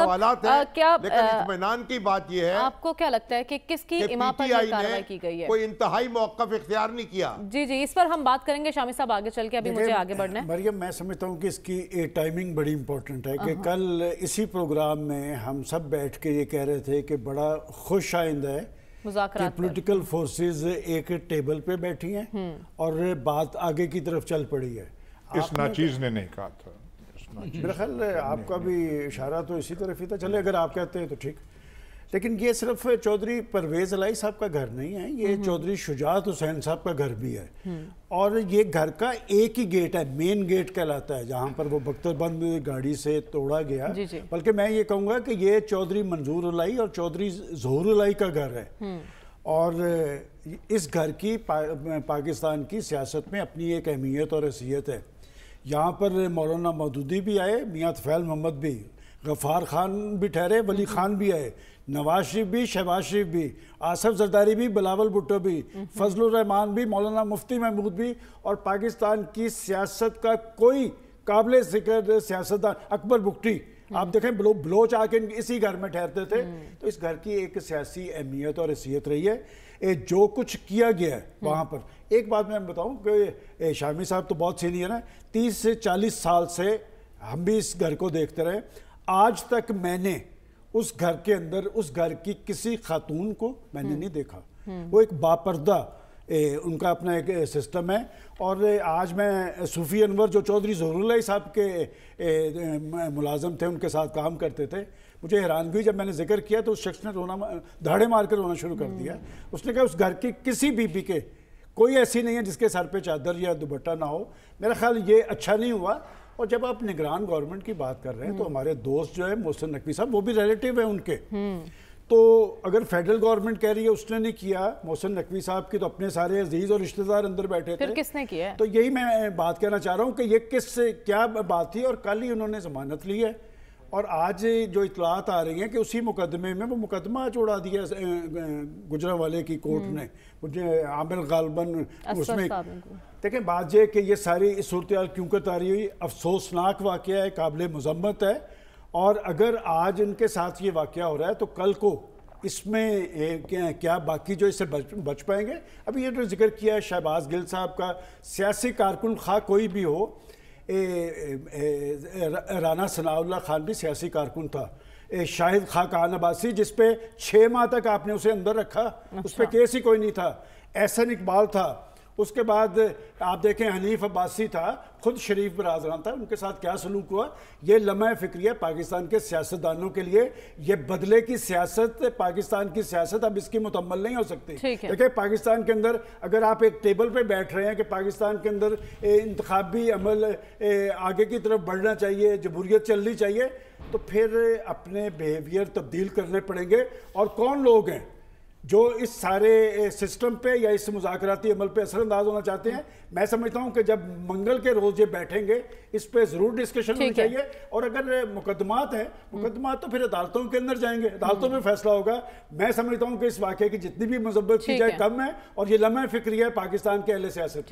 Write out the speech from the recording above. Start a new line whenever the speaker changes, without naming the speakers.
सवाल इतमान की बात यह है आपको क्या लगता है कि किसकी इमा की गई है कोई इंतहाई मौकफ इख्तियार नहीं किया जी जी इस पर हम बात करेंगे शामी साहब आगे चल के अभी मुझे आगे बढ़ना है मरियम मैं समझता हूँ कि इसकी टाइमिंग बड़ी इंपॉर्टेंट है कि कल इसी प्रोग्राम में हम सब बैठ के ये कह रहे थे कि बड़ा खुश आइंद है कि पॉलिटिकल फोर्सेस एक टेबल पे बैठी हैं हम्म। और बात आगे की तरफ चल पड़ी है इस नाचीज ने नहीं कहा था मेरा ख्याल आपका भी इशारा तो इसी तरफ ही था चले अगर आप कहते हैं तो ठीक लेकिन ये सिर्फ चौधरी परवेज अलाई साहब का घर नहीं है ये हम्म। चौधरी शुजात हुसैन साहब का घर भी है हम्म। और ये घर का एक ही गेट है मेन गेट कहलाता है जहाँ पर वो बख्तरबंद गाड़ी से तोड़ा गया बल्कि मैं ये कहूँगा कि ये चौधरी मंजूर अलाई और चौधरी जहूर अलाई का घर है हम्म। और इस घर की पा, पाकिस्तान की सियासत में अपनी एक अहमियत और हैसियत है यहाँ पर मौलाना मदूदी भी आए मियाँ तफ़ैल मोहम्मद भी गफ़ार खान भी ठहरे वली हम्म। खान भी आए नवाज शरीफ भी शहबाज शरीफ भी आसफ जरदारी भी बिलावल भुट्टो भी हम्म। फजल रहमान भी मौलाना मुफ्ती महमूद भी और पाकिस्तान की सियासत का कोई काबिल जिक्र सियासतदान अकबर बुगटी आप हम्म। देखें ब्लो ब्लोच आके इसी घर में ठहरते थे हम्म। तो इस घर की एक सियासी अहमियत और हैसियत रही है ए, जो कुछ किया गया है हम्म। वहाँ पर एक बात मैं बताऊँ कि शामी साहब तो बहुत सीनियर हैं तीस से चालीस साल से हम भी इस घर को देखते रहे आज तक मैंने उस घर के अंदर उस घर की किसी खातून को मैंने नहीं देखा वो एक बापरदा ए, उनका अपना एक सिस्टम है और आज मैं सूफी अनवर जो चौधरी जहरुल्ला साहब के मुलाजम थे उनके साथ काम करते थे मुझे हैरान भी जब मैंने जिक्र किया तो उस शख्स ने रोना धाड़े मारकर रोना शुरू कर दिया हम्म। उसने कहा उस घर की किसी बीबी के कोई ऐसी नहीं है जिसके सर पे चादर या दुपट्टा ना हो मेरा ख्याल ये अच्छा नहीं हुआ और जब आप निगरान गवर्नमेंट की बात कर रहे हैं तो हम्म। हमारे दोस्त जो है मोहसिन नकवी साहब वो भी रिलेटिव है उनके हम्म। तो अगर फेडरल गवर्नमेंट कह रही है उसने नहीं किया मोहसिन नकवी साहब की तो अपने सारे अजीज और रिश्तेदार अंदर बैठे फिर थे किसने किया तो यही मैं बात कहना चाह रहा हूँ कि ये किस क्या बात थी और कल ही उन्होंने जमानत ली है और आज जो इतलात आ रही हैं कि उसी मुकदमे में वो मुकदमा जोड़ा दिया गुजरा वाले की कोर्ट हम्म। ने आमिर गालबन उसमें देखें बात यह कि ये सारी सूरत क्यों कर आ रही हुई अफसोसनाक वाक़ है काबिल मजम्मत है और अगर आज इनके साथ ये वाक़ हो रहा है तो कल को इसमें क्या, क्या बाकी जो इससे बच बच पाएंगे अभी ये जो तो जिक्र किया है शहबाज गिल साहब का सियासी कारकुन खा कोई भी हो ए, ए, राना सनाउल्ला खान भी सियासी कारकुन था शाहिद खा खान अबासी जिसपे छः माह तक आपने उसे अंदर रखा अच्छा। उस पर केस ही कोई नहीं था एहसन इकबाल था उसके बाद आप देखें हनीफ अब्बासी था खुद शरीफ बरदरान था उनके साथ क्या सलूक हुआ ये लम्हा फ़िक्रिया पाकिस्तान के सियासतदानों के लिए ये बदले की सियासत पाकिस्तान की सियासत अब इसकी मुतमल नहीं हो सकती देखिए पाकिस्तान के अंदर अगर आप एक टेबल पर बैठ रहे हैं कि पाकिस्तान के अंदर इंतबी अमल आगे की तरफ बढ़ना चाहिए जमहूरियत चलनी चाहिए तो फिर अपने बिहेवियर तब्दील करने पड़ेंगे और कौन लोग हैं जो इस सारे सिस्टम पे या इस मुजाकती अमल पे असरअंदाज होना चाहते हैं मैं समझता हूँ कि जब मंगल के रोज़ ये बैठेंगे इस पर ज़रूर डिस्कशन होनी चाहिए और अगर मुकदमात हैं मुकदमात तो फिर अदालतों के अंदर जाएंगे अदालतों हम्म। में फैसला होगा मैं समझता हूँ कि इस वाक़े की जितनी भी मजम्मत की जाए कम है और ये लम्हे फिक्र है पाकिस्तान के अहल सियासत